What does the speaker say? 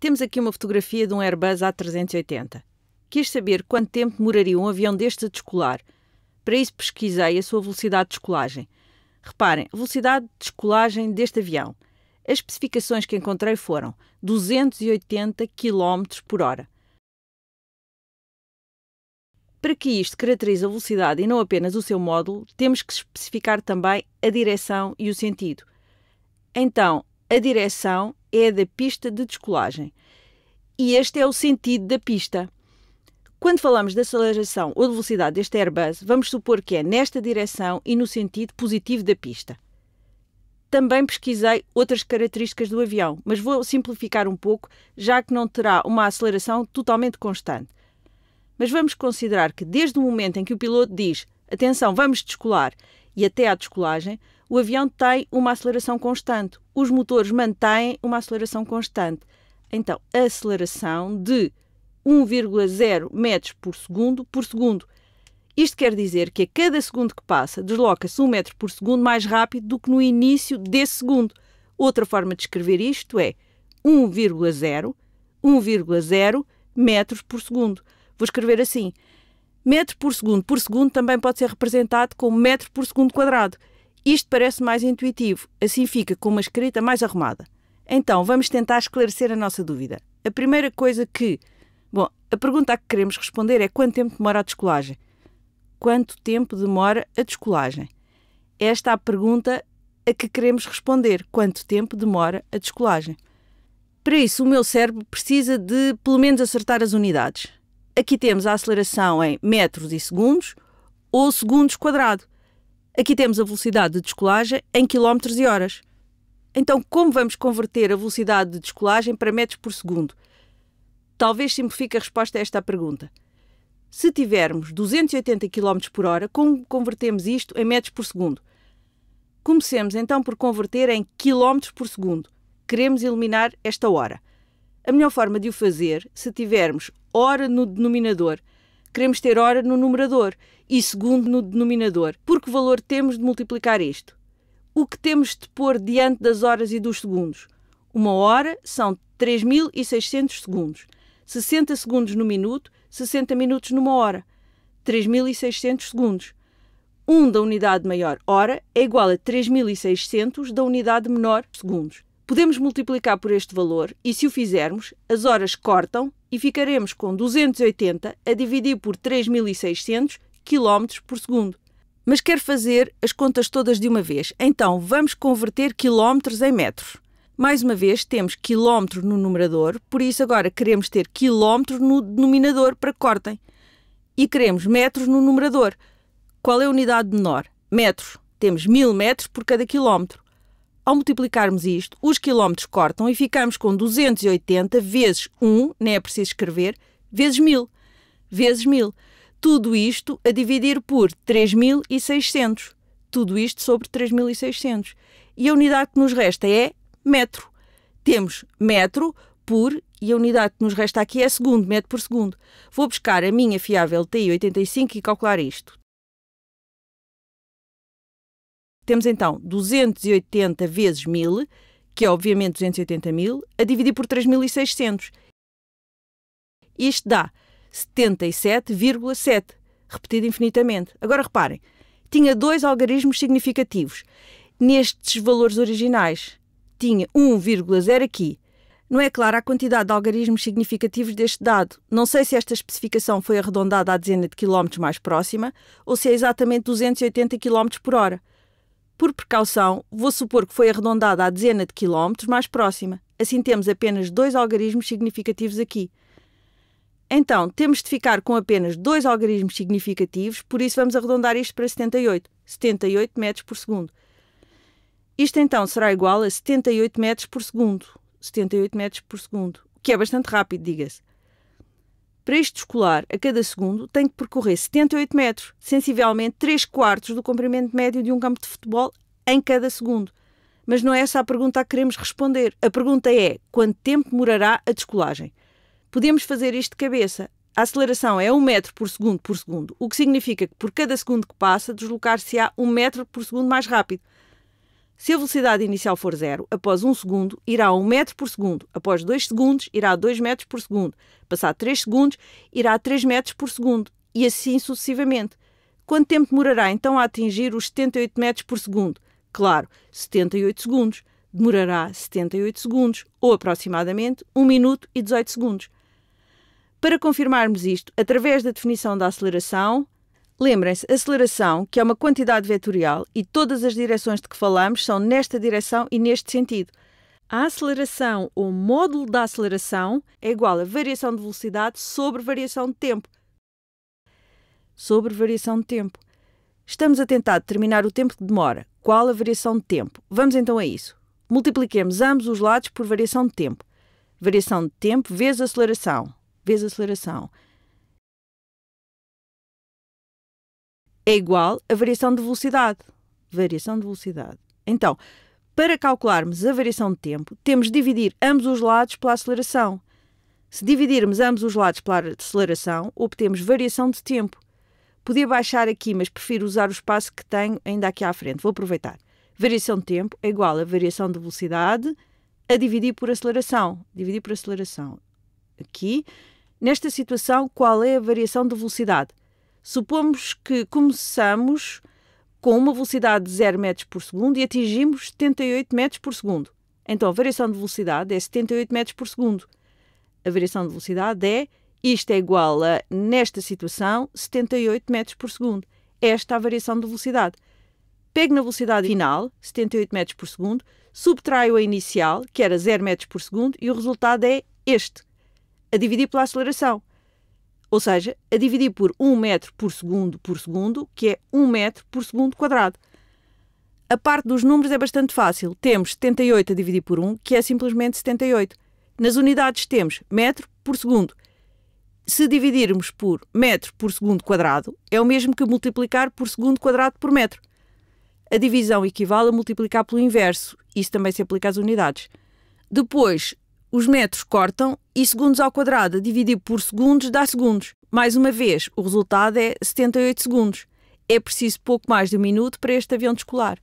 Temos aqui uma fotografia de um Airbus A380. Quis saber quanto tempo demoraria um avião deste a descolar. Para isso pesquisei a sua velocidade de descolagem. Reparem, velocidade de descolagem deste avião. As especificações que encontrei foram 280 km por hora. Para que isto caracterize a velocidade e não apenas o seu módulo, temos que especificar também a direção e o sentido. Então, a direção é da pista de descolagem. E este é o sentido da pista. Quando falamos de aceleração ou de velocidade deste Airbus, vamos supor que é nesta direção e no sentido positivo da pista. Também pesquisei outras características do avião, mas vou simplificar um pouco, já que não terá uma aceleração totalmente constante. Mas vamos considerar que desde o momento em que o piloto diz atenção, vamos descolar e até à descolagem, o avião tem uma aceleração constante, os motores mantêm uma aceleração constante. Então, aceleração de 1,0 metros por segundo por segundo. Isto quer dizer que a cada segundo que passa, desloca-se 1 metro por segundo mais rápido do que no início desse segundo. Outra forma de escrever isto é 1,0, 1,0 metros por segundo. Vou escrever assim. Metro por segundo por segundo também pode ser representado como metro por segundo quadrado. Isto parece mais intuitivo, assim fica com uma escrita mais arrumada. Então, vamos tentar esclarecer a nossa dúvida. A primeira coisa que. Bom, a pergunta a que queremos responder é quanto tempo demora a descolagem? Quanto tempo demora a descolagem? Esta é a pergunta a que queremos responder. Quanto tempo demora a descolagem? Para isso, o meu cérebro precisa de pelo menos acertar as unidades. Aqui temos a aceleração em metros e segundos ou segundos quadrado. Aqui temos a velocidade de descolagem em quilómetros e horas. Então, como vamos converter a velocidade de descolagem para metros por segundo? Talvez simplifique a resposta a esta pergunta. Se tivermos 280 km por hora, como convertemos isto em metros por segundo? Comecemos então por converter em quilómetros por segundo. Queremos eliminar esta hora. A melhor forma de o fazer, se tivermos hora no denominador, queremos ter hora no numerador e segundo no denominador. Por que valor temos de multiplicar isto? O que temos de pôr diante das horas e dos segundos? Uma hora são 3.600 segundos. 60 segundos no minuto, 60 minutos numa hora. 3.600 segundos. 1 um da unidade maior hora é igual a 3.600 da unidade menor segundos. Podemos multiplicar por este valor e, se o fizermos, as horas cortam e ficaremos com 280 a dividir por 3.600 km por segundo. Mas quero fazer as contas todas de uma vez, então vamos converter quilómetros em metros. Mais uma vez, temos quilómetro no numerador, por isso agora queremos ter quilómetro no denominador para que cortem. E queremos metros no numerador. Qual é a unidade menor? Metros. Temos mil metros por cada quilómetro ao multiplicarmos isto, os quilómetros cortam e ficamos com 280 vezes 1, nem é preciso escrever, vezes 1000. Vezes 1000. Tudo isto a dividir por 3600. Tudo isto sobre 3600. E a unidade que nos resta é metro. Temos metro por e a unidade que nos resta aqui é segundo, metro por segundo. Vou buscar a minha fiável TI85 e calcular isto. Temos então 280 vezes 1000, que é obviamente 280 mil, a dividir por 3.600. Isto dá 77,7, repetido infinitamente. Agora reparem, tinha dois algarismos significativos. Nestes valores originais, tinha 1,0 aqui. Não é clara a quantidade de algarismos significativos deste dado. Não sei se esta especificação foi arredondada à dezena de quilómetros mais próxima ou se é exatamente 280 km por hora. Por precaução, vou supor que foi arredondada à dezena de quilómetros mais próxima. Assim temos apenas dois algarismos significativos aqui. Então, temos de ficar com apenas dois algarismos significativos, por isso vamos arredondar isto para 78. 78 metros por segundo. Isto então será igual a 78 metros por segundo. 78 metros por segundo. O que é bastante rápido, diga-se. Para este escolar, a cada segundo, tem que percorrer 78 metros, sensivelmente 3 quartos do comprimento médio de um campo de futebol em cada segundo. Mas não é essa a pergunta a que queremos responder. A pergunta é: quanto tempo demorará a descolagem? Podemos fazer isto de cabeça. A aceleração é 1 metro por segundo por segundo, o que significa que por cada segundo que passa, deslocar-se-á 1 metro por segundo mais rápido. Se a velocidade inicial for zero, após 1 um segundo, irá a 1 metro por segundo. Após 2 segundos, irá a 2 metros por segundo. Passar 3 segundos, irá a 3 metros por segundo. E assim sucessivamente. Quanto tempo demorará então a atingir os 78 metros por segundo? Claro, 78 segundos. Demorará 78 segundos, ou aproximadamente 1 minuto e 18 segundos. Para confirmarmos isto, através da definição da aceleração, Lembrem-se, aceleração, que é uma quantidade vetorial, e todas as direções de que falamos são nesta direção e neste sentido. A aceleração, ou módulo da aceleração, é igual a variação de velocidade sobre variação de tempo. Sobre variação de tempo. Estamos a tentar determinar o tempo que demora. Qual a variação de tempo? Vamos então a isso. Multipliquemos ambos os lados por variação de tempo. Variação de tempo vezes aceleração. Vezes aceleração. é igual a variação de velocidade. Variação de velocidade. Então, para calcularmos a variação de tempo, temos de dividir ambos os lados pela aceleração. Se dividirmos ambos os lados pela aceleração, obtemos variação de tempo. Podia baixar aqui, mas prefiro usar o espaço que tenho ainda aqui à frente. Vou aproveitar. Variação de tempo é igual a variação de velocidade a dividir por aceleração. Dividir por aceleração. Aqui. Nesta situação, qual é a variação de velocidade? Supomos que começamos com uma velocidade de 0 metros por segundo e atingimos 78 metros por segundo. Então, a variação de velocidade é 78 metros por segundo. A variação de velocidade é, isto é igual a, nesta situação, 78 metros por segundo. Esta é a variação de velocidade. Pego na velocidade final, 78 metros por segundo, subtraio a inicial, que era 0 metros por segundo, e o resultado é este, a dividir pela aceleração. Ou seja, a dividir por 1 metro por segundo por segundo, que é 1 metro por segundo quadrado. A parte dos números é bastante fácil. Temos 78 a dividir por 1, que é simplesmente 78. Nas unidades temos metro por segundo. Se dividirmos por metro por segundo quadrado, é o mesmo que multiplicar por segundo quadrado por metro. A divisão equivale a multiplicar pelo inverso. Isso também se aplica às unidades. Depois, os metros cortam e segundos ao quadrado dividido por segundos dá segundos. Mais uma vez, o resultado é 78 segundos. É preciso pouco mais de um minuto para este avião descolar.